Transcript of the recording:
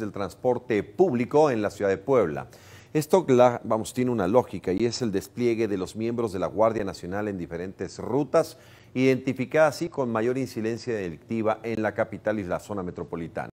del transporte público en la ciudad de Puebla. Esto, vamos, tiene una lógica y es el despliegue de los miembros de la Guardia Nacional en diferentes rutas, identificadas y con mayor incidencia delictiva en la capital y la zona metropolitana.